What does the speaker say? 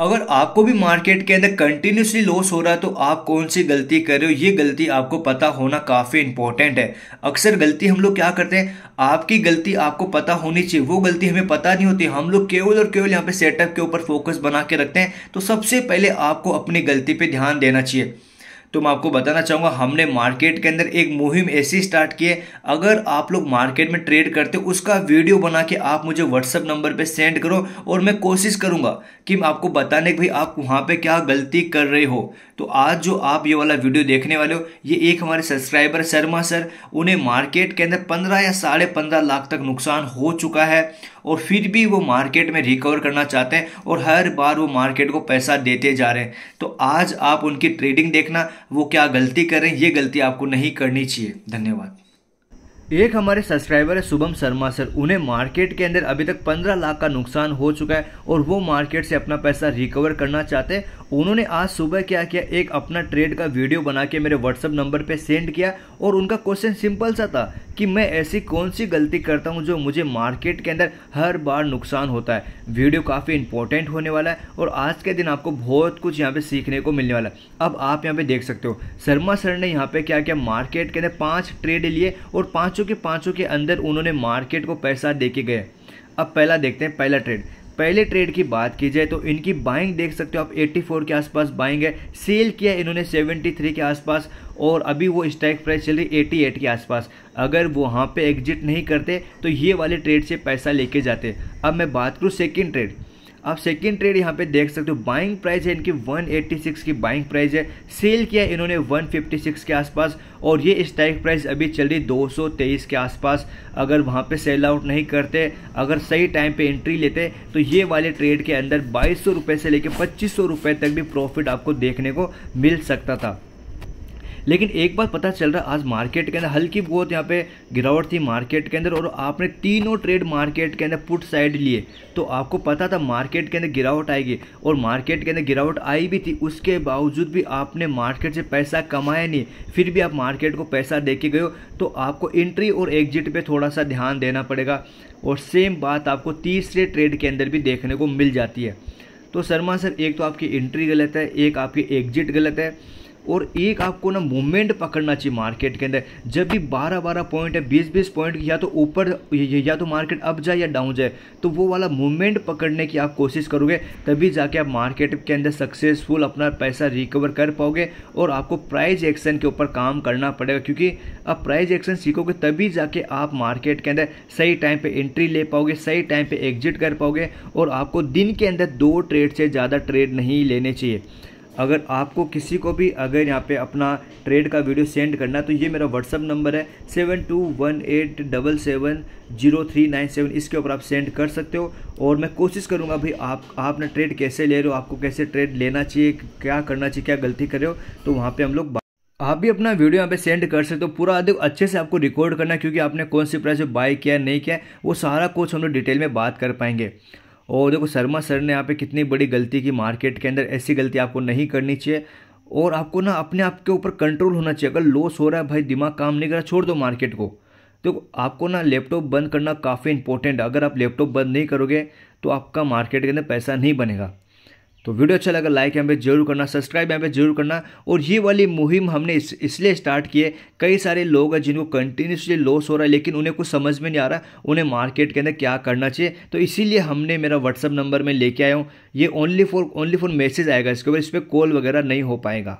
अगर आपको भी मार्केट के अंदर कंटिन्यूसली लॉस हो रहा है तो आप कौन सी गलती कर रहे हो ये गलती आपको पता होना काफ़ी इंपॉर्टेंट है अक्सर गलती हम लोग क्या करते हैं आपकी गलती आपको पता होनी चाहिए वो गलती हमें पता नहीं होती हम लोग केवल और केवल यहाँ पे सेटअप के ऊपर फोकस बना के रखते हैं तो सबसे पहले आपको अपनी गलती पर ध्यान देना चाहिए तो मैं आपको बताना चाहूँगा हमने मार्केट के अंदर एक मुहिम ऐसी स्टार्ट की है अगर आप लोग मार्केट में ट्रेड करते हो उसका वीडियो बना के आप मुझे व्हाट्सअप नंबर पर सेंड करो और मैं कोशिश करूँगा कि आपको बताने भाई आप वहाँ पर क्या गलती कर रहे हो तो आज जो आप ये वाला वीडियो देखने वाले हो ये एक हमारे सब्सक्राइबर शर्मा सर उन्हें मार्केट के अंदर पंद्रह या साढ़े पंद्रह लाख तक नुकसान हो चुका है और फिर भी वो मार्केट में रिकवर करना चाहते हैं और हर बार वो मार्केट को पैसा देते जा रहे हैं तो आज आप उनकी ट्रेडिंग देखना वो क्या गलती कर रहे हैं ये गलती आपको नहीं करनी चाहिए धन्यवाद एक हमारे सब्सक्राइबर है शुभम शर्मा सर उन्हें मार्केट के अंदर अभी तक 15 लाख का नुकसान हो चुका है और वो मार्केट से अपना पैसा रिकवर करना चाहते हैं उन्होंने आज सुबह क्या किया एक अपना ट्रेड का वीडियो बना के मेरे व्हाट्सअप नंबर पे सेंड किया और उनका क्वेश्चन सिंपल सा था कि मैं ऐसी कौन सी गलती करता हूँ जो मुझे मार्केट के अंदर हर बार नुकसान होता है वीडियो काफ़ी इंपॉर्टेंट होने वाला है और आज के दिन आपको बहुत कुछ यहाँ पे सीखने को मिलने वाला है अब आप यहाँ पे देख सकते हो शर्मा सर ने यहाँ पे क्या किया मार्केट के अंदर पाँच ट्रेड लिए और पाँच पाँचों के पाँचों के अंदर उन्होंने मार्केट को पैसा दे के गए अब पहला देखते हैं पहला ट्रेड पहले ट्रेड की बात की जाए तो इनकी बाइंग देख सकते हो आप 84 के आसपास बाइंग है सेल किया इन्होंने 73 के आसपास और अभी वो स्ट्राइक प्राइस चल रही 88 के आसपास अगर वो वहाँ पे एग्जिट नहीं करते तो ये वाले ट्रेड से पैसा लेके जाते अब मैं बात करूँ सेकेंड ट्रेड आप सेकेंड ट्रेड यहाँ पे देख सकते हो बाइंग प्राइस है इनकी 186 की बाइंग प्राइस है सेल किया इन्होंने 156 के आसपास और ये स्ट्राइक प्राइस अभी चल रही है के आसपास अगर वहाँ पे सेल आउट नहीं करते अगर सही टाइम पे एंट्री लेते तो ये वाले ट्रेड के अंदर बाईस सौ से लेकर पच्चीस सौ तक भी प्रॉफिट आपको देखने को मिल सकता था लेकिन एक बात पता चल रहा है आज मार्केट के अंदर हल्की बहुत यहाँ पे गिरावट थी मार्केट के अंदर और आपने तीनों ट्रेड मार्केट के अंदर पुट साइड लिए तो आपको पता था मार्केट के अंदर गिरावट आएगी और मार्केट के अंदर गिरावट आई भी थी उसके बावजूद भी आपने मार्केट से पैसा कमाया नहीं फिर भी आप मार्केट को पैसा दे के गए तो आपको एंट्री और एग्जिट पर थोड़ा सा ध्यान देना पड़ेगा और सेम बात आपको तीसरे ट्रेड के अंदर भी देखने को मिल जाती है तो शर्मा सर एक तो आपकी एंट्री गलत है एक आपकी एग्जिट गलत है और एक आपको ना मूवमेंट पकड़ना चाहिए मार्केट के अंदर जब भी बारह बारह पॉइंट है बीस बीस पॉइंट या तो ऊपर या तो मार्केट अप जाए या डाउन जाए तो वो वाला मूवमेंट पकड़ने की आप कोशिश करोगे तभी जाके आप मार्केट के अंदर सक्सेसफुल अपना पैसा रिकवर कर पाओगे और आपको प्राइज एक्शन के ऊपर काम करना पड़ेगा क्योंकि आप प्राइज एक्शन सीखोगे तभी जाके आप मार्केट के अंदर सही टाइम पर एंट्री ले पाओगे सही टाइम पर एग्जिट कर पाओगे और आपको दिन के अंदर दो ट्रेड से ज़्यादा ट्रेड नहीं लेने चाहिए अगर आपको किसी को भी अगर यहाँ पे अपना ट्रेड का वीडियो सेंड करना है तो ये मेरा व्हाट्सअप नंबर है seven two one eight double seven zero three nine seven इसके ऊपर आप सेंड कर सकते हो और मैं कोशिश करूँगा भाई आप आपने ट्रेड कैसे ले रहे हो आपको कैसे ट्रेड लेना चाहिए क्या करना चाहिए क्या गलती कर रहे हो तो वहाँ पर हम लोग आप भी अपना वीडियो यहाँ पे सेंड कर सकते हो पूरा देखो अच्छे से आपको रिकॉर्ड करना है क्योंकि आपने कौन सी प्राइस पे बाय किया नहीं किया वो सारा कुछ हम लोग डिटेल में बात कर पाएंगे और देखो शर्मा सर ने यहाँ पे कितनी बड़ी गलती की मार्केट के अंदर ऐसी गलती आपको नहीं करनी चाहिए और आपको ना अपने आप के ऊपर कंट्रोल होना चाहिए अगर लॉस हो रहा है भाई दिमाग काम नहीं कर रहा छोड़ दो मार्केट को देखो आपको ना लैपटॉप बंद करना काफ़ी इंपॉर्टेंट है अगर आप लैपटॉप बंद नहीं करोगे तो आपका मार्केट के अंदर पैसा नहीं बनेगा तो वीडियो अच्छा लगा लाइक यहाँ पे जरूर करना सब्सक्राइब यहाँ पे जरूर करना और ये वाली मुहिम हमने इस, इसलिए स्टार्ट की है कई सारे लोग हैं जिनको कंटिन्यूसली लॉस हो रहा है लेकिन उन्हें कुछ समझ में नहीं आ रहा उन्हें मार्केट के अंदर क्या करना चाहिए तो इसीलिए हमने मेरा व्हाट्सअप नंबर में लेके आया हूँ ये only for only for message आएगा इसके ऊपर इस पर कॉल वगैरह नहीं हो पाएगा